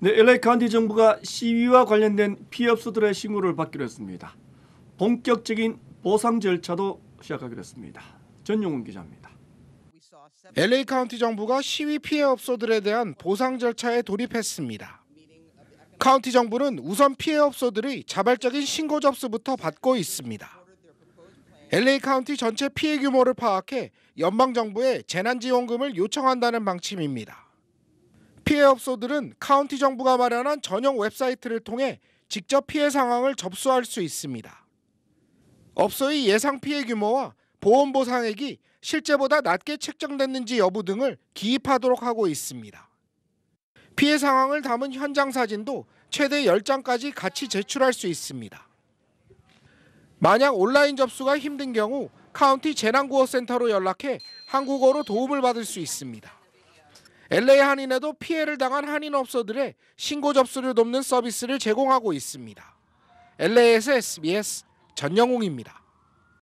네, LA 카운티 정부가 시위와 관련된 피해업소들의 신고를 받기로 했습니다. 본격적인 보상 절차도 시작하기로 했습니다. 전용훈 기자입니다. LA 카운티 정부가 시위 피해업소들에 대한 보상 절차에 돌입했습니다. 카운티 정부는 우선 피해업소들의 자발적인 신고 접수부터 받고 있습니다. LA 카운티 전체 피해 규모를 파악해 연방 정부에 재난지원금을 요청한다는 방침입니다. 피해 업소들은 카운티 정부가 마련한 전용 웹사이트를 통해 직접 피해 상황을 접수할 수 있습니다. 업소의 예상 피해 규모와 보험 보상액이 실제보다 낮게 책정됐는지 여부 등을 기입하도록 하고 있습니다. 피해 상황을 담은 현장 사진도 최대 10장까지 같이 제출할 수 있습니다. 만약 온라인 접수가 힘든 경우 카운티 재난구호센터로 연락해 한국어로 도움을 받을 수 있습니다. LA 한인에도 피해를 당한 한인업소들의 신고 접수를 돕는 서비스를 제공하고 있습니다. LA에서 SBS 전영웅입니다.